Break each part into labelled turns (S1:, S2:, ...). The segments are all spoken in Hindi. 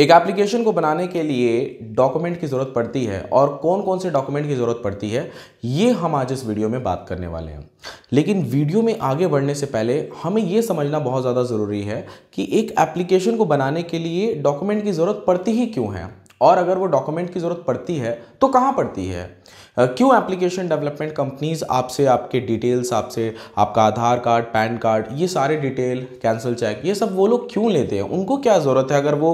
S1: एक एप्लीकेशन को बनाने के लिए डॉक्यूमेंट की ज़रूरत पड़ती है और कौन कौन से डॉक्यूमेंट की ज़रूरत पड़ती है ये हम आज इस वीडियो में बात करने वाले हैं लेकिन वीडियो में आगे बढ़ने से पहले हमें ये समझना बहुत ज़्यादा ज़रूरी है कि एक एप्लीकेशन को बनाने के लिए डॉक्यूमेंट की ज़रूरत पड़ती ही क्यों है और अगर वो डॉक्यूमेंट की ज़रूरत पड़ती है तो कहाँ पड़ती है क्यों एप्लीकेशन डेवलपमेंट कंपनीज आपसे आपके डिटेल्स आपसे आपका आधार कार्ड पैन कार्ड ये सारे डिटेल कैंसिल चेक ये सब वो लोग क्यों लेते हैं उनको क्या ज़रूरत है अगर वो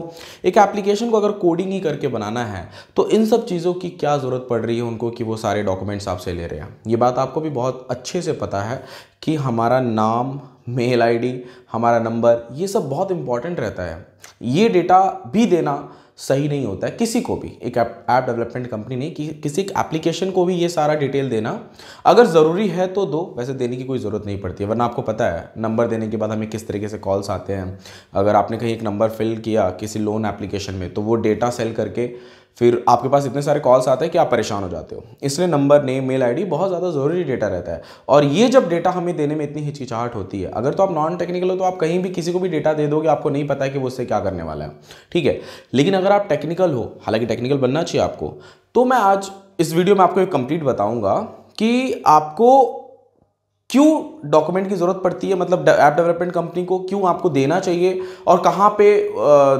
S1: एक एप्लीकेशन को अगर कोडिंग ही करके बनाना है तो इन सब चीज़ों की क्या ज़रूरत पड़ रही है उनको कि वो सारे डॉक्यूमेंट्स आपसे ले रहे हैं ये बात आपको भी बहुत अच्छे से पता है कि हमारा नाम मेल आईडी हमारा नंबर ये सब बहुत इंपॉर्टेंट रहता है ये डेटा भी देना सही नहीं होता है किसी को भी एक ऐप डेवलपमेंट कंपनी नहीं कि, किसी एक एप्लीकेशन को भी ये सारा डिटेल देना अगर ज़रूरी है तो दो वैसे देने की कोई ज़रूरत नहीं पड़ती है वरना आपको पता है नंबर देने के बाद हमें किस तरीके से कॉल्स आते हैं अगर आपने कहीं एक नंबर फिल किया किसी लोन एप्लीकेशन में तो वो डेटा सेल करके फिर आपके पास इतने सारे कॉल्स आते हैं कि आप परेशान हो जाते हो इसलिए नंबर नेम मेल आईडी बहुत ज़्यादा ज़रूरी डेटा रहता है और ये जब डेटा हमें देने में इतनी हिचकिचाहट होती है अगर तो आप नॉन टेक्निकल हो तो आप कहीं भी किसी को भी डेटा दे दोगे आपको नहीं पता है कि वो उससे क्या करने वाला है ठीक है लेकिन अगर आप टेक्निकल हो हालांकि टेक्निकल बनना चाहिए आपको तो मैं आज इस वीडियो में आपको एक कंप्लीट बताऊँगा कि आपको क्यों डॉक्यूमेंट की ज़रूरत पड़ती है मतलब ऐप डेवलपमेंट कंपनी को क्यों आपको देना चाहिए और कहाँ पे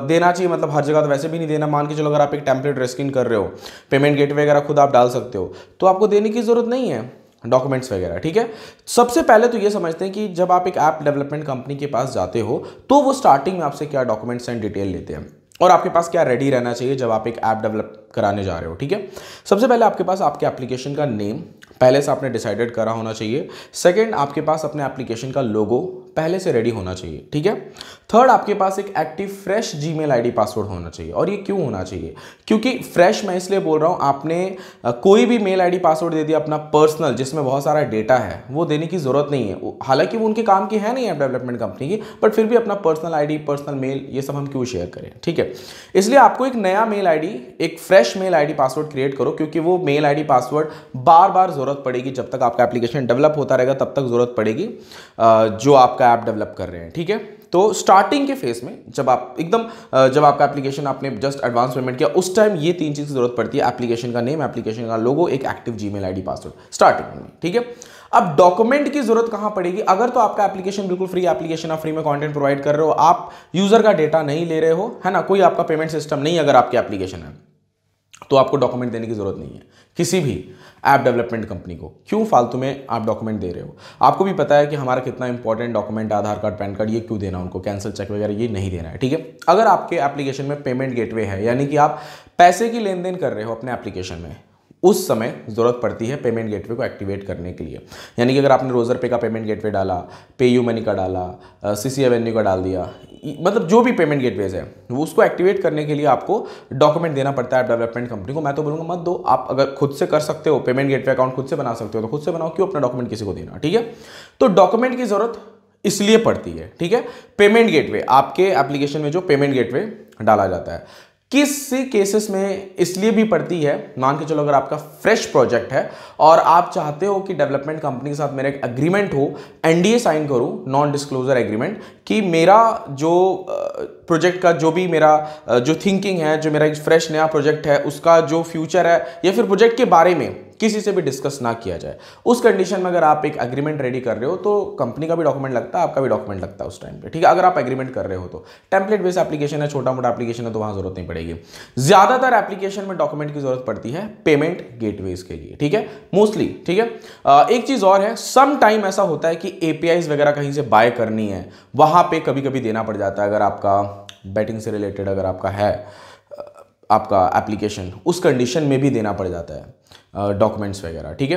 S1: देना चाहिए मतलब हर जगह तो वैसे भी नहीं देना मान के चलो अगर आप एक टेम्पलेट रेस्किन कर रहे हो पेमेंट गेट वगैरह खुद आप डाल सकते हो तो आपको देने की ज़रूरत नहीं है डॉक्यूमेंट्स वगैरह ठीक है सबसे पहले तो ये समझते हैं कि जब आप एक ऐप डेवलपमेंट कंपनी के पास जाते हो तो वो स्टार्टिंग में आपसे क्या डॉक्यूमेंट्स एंड डिटेल लेते हैं और आपके पास क्या रेडी रहना चाहिए जब आप एक ऐप डेवलप कराने जा रहे हो ठीक है सबसे पहले आपके पास आपके एप्लीकेशन का नेम पहले से आपने डिसाइडेड करा होना चाहिए सेकंड आपके पास अपने एप्लीकेशन का लोगो पहले से रेडी होना चाहिए ठीक है थर्ड आपके पास एक active fresh Gmail password होना चाहिए और ये क्यों होना चाहिए क्योंकि फ्रेश मैं इसलिए बोल रहा हूँ आपने कोई भी मेल आई पासवर्ड दे दिया अपना पर्सनल जिसमें बहुत सारा डेटा है वो देने की ज़रूरत नहीं है हालांकि वो उनके काम की है नहीं है डेवलपमेंट कंपनी की बट फिर भी अपना पर्सनल आई पर्सनल मेल ये सब हम क्यों शेयर करें ठीक है इसलिए आपको एक नया मेल आई एक fresh fresh mail ID password create करो क्योंकि वो मेल आईडी पासवर्ड बार बार ज़रूरत पड़ेगी जब तक आपका एप्लीकेशन डेवलप होता रहेगा तब तक ज़रूरत पड़ेगी जो आपका ऐप डेवलप कर रहे हैं ठीक है तो स्टार्टिंग के फेज में जब आप एकदम जब आपका एप्लीकेशन आपने जस्ट एडवांस पेमेंट किया उस टाइम ये तीन चीज़ की ज़रूरत पड़ती है एप्लीकेशन का नेम एप्लीकेशन का लोगो एक active Gmail password starting में ठीक है अब डॉक्यूमेंट की जरूरत कहां पड़ेगी अगर तो आपका एप्लीकेशन बिल्कुल फ्री एप्लीकेशन आप फ्री में कंटेंट प्रोवाइड कर रहे हो आप यूजर का डेटा नहीं ले रहे हो है ना कोई आपका पेमेंट सिस्टम नहीं अगर आपकी एप्लीकेशन है तो आपको डॉक्यूमेंट देने की ज़रूरत नहीं है किसी भी ऐप डेवलपमेंट कंपनी को क्यों फालतू में आप डॉक्यूमेंट दे रहे हो आपको भी पता है कि हमारा कितना important document Aadhaar card PAN card ये क्यों देना उनको कैंसिल चेक वगैरह ये नहीं देना है ठीक है अगर आपके एप्लीकेशन में पेमेंट गेटवे है यानी कि आप पैसे की लेन देन कर रहे हो अपने एप्लीकेशन में उस समय ज़रूरत पड़ती है पेमेंट गेटवे को एक्टिवेट करने के लिए यानी कि अगर आपने रोजर पे का पेमेंट गेटवे डाला पे यू मनी का डाला सी सी एवेन्यू का डाल दिया मतलब जो भी पेमेंट गेटवेज है वो उसको एक्टिवेट करने के लिए आपको डॉक्यूमेंट देना पड़ता है ऐप डेवलपमेंट कंपनी को मैं तो बोलूँगा मत दो आप अगर खुद से कर सकते हो पेमेंट गेटवे अकाउंट खुद से बना सकते हो तो खुद से बनाओ क्यों अपना डॉक्यूमेंट किसी को देना ठीक है तो डॉक्यूमेंट की ज़रूरत इसलिए पड़ती है ठीक है पेमेंट गेटवे आपके एप्लीकेशन में जो पेमेंट गेटवे डाला जाता है किस केसेस में इसलिए भी पड़ती है मान के चलो अगर आपका फ्रेश प्रोजेक्ट है और आप चाहते हो कि डेवलपमेंट कंपनी के साथ मेरा एक अग्रीमेंट हो एनडीए साइन करूं नॉन डिस्क्लोजर एग्रीमेंट कि मेरा जो प्रोजेक्ट का जो भी मेरा जो थिंकिंग है जो मेरा एक फ्रेश नया प्रोजेक्ट है उसका जो फ्यूचर है या फिर प्रोजेक्ट के बारे में किसी से भी डिस्कस ना किया जाए उस कंडीशन में अगर आप एक एग्रीमेंट रेडी कर रहे हो तो कंपनी का भी डॉक्यूमेंट लगता है आपका भी डॉक्यूमेंट लगता है उस टाइम पे ठीक है अगर आप एग्रीमेंट कर रहे हो तो टेम्पलेट बेस्ड एप्लीकेशन है छोटा मोटा एप्लीकेशन है तो वहां जरूरत नहीं पड़ेगी ज्यादातर एप्लीकेशन में डॉक्यूमेंट की जरूरत पड़ती है पेमेंट गेट के लिए ठीक है मोस्टली ठीक है एक चीज और है सम टाइम ऐसा होता है कि एपीआई वगैरह कहीं से बाय करनी है वहां पर कभी कभी देना पड़ जाता है अगर आपका बैटिंग से रिलेटेड अगर आपका है आपका एप्लीकेशन उस कंडीशन में भी देना पड़ जाता है डॉक्यूमेंट्स वगैरह ठीक है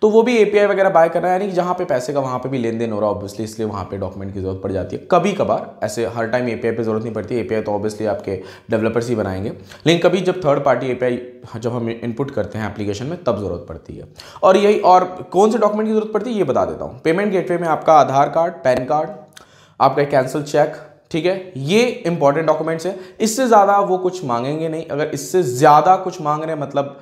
S1: तो वो भी एपीआई वगैरह बाय करना है यानी कि जहाँ पे पैसे का वहाँ पे भी लेन देन हो रहा है ऑब्वियसली इसलिए वहाँ पे डॉक्यूमेंट की ज़रूरत पड़ जाती है कभी कभार ऐसे हर टाइम एपीआई पे ज़रूरत नहीं पड़ती एपीआई तो ऑब्वियसली आपके डेवलपर्स ही बनाएंगे लेकिन कभी जब थर्ड पार्टी ए जब हम इनपुट करते हैं एप्लीकेशन में तब ज़रूरत पड़ती है और यही और कौन से डॉक्यूमेंट की ज़रूरत पड़ती है ये बता देता हूँ पेमेंट गेटवे में आपका आधार कार्ड पैन कार्ड आपका कैंसिल चेक ठीक है ये इंपॉर्टेंट डॉक्यूमेंट्स है इससे ज़्यादा वो कुछ मांगेंगे नहीं अगर इससे ज़्यादा कुछ मांग रहे हैं मतलब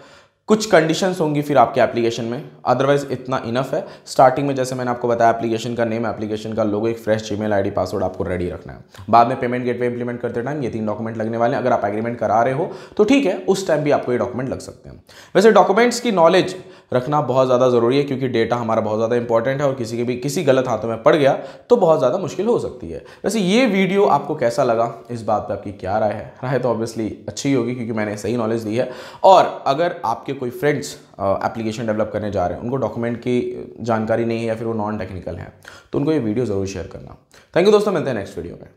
S1: कुछ कंडीशंस होंगी फिर आपके एप्लीकेशन में अदरवाइज इतना इनफ है स्टार्टिंग में जैसे मैंने आपको बताया एप्लीकेशन का नेम एप्लीकेशन का लोगो एक फ्रेश जीमेल आईडी पासवर्ड आपको रेडी रखना है बाद में पेमेंट गेटवे इंप्लीमेंट करते टाइम ये तीन डॉक्यूमेंट लगने वाले हैं अगर आप एग्रीमेंट करा रहे हो तो ठीक है उस टाइम भी आपको ये डॉक्यूमेंट लग सकते हैं वैसे डॉक्यूमेंट्स की नॉलेज रखना बहुत ज़्यादा ज़रूरी है क्योंकि डेटा हमारा बहुत ज़्यादा इंपॉर्टेंट है और किसी के भी किसी गलत हाथों में पड़ गया तो बहुत ज़्यादा मुश्किल हो सकती है वैसे ये वीडियो आपको कैसा लगा इस बात पर आपकी क्या राय है राय तो ऑब्वियसली अच्छी होगी क्योंकि मैंने सही नॉलेज दी है और अगर आपके कोई फ्रेंड्स एप्लीकेशन डेवलप करने जा रहे हैं उनको डॉक्यूमेंट की जानकारी नहीं है या फिर वो नॉन टेक्निकल हैं तो उनको ये वीडियो ज़रूर शेयर करना थैंक यू दोस्तों मिलते हैं नेक्स्ट वीडियो में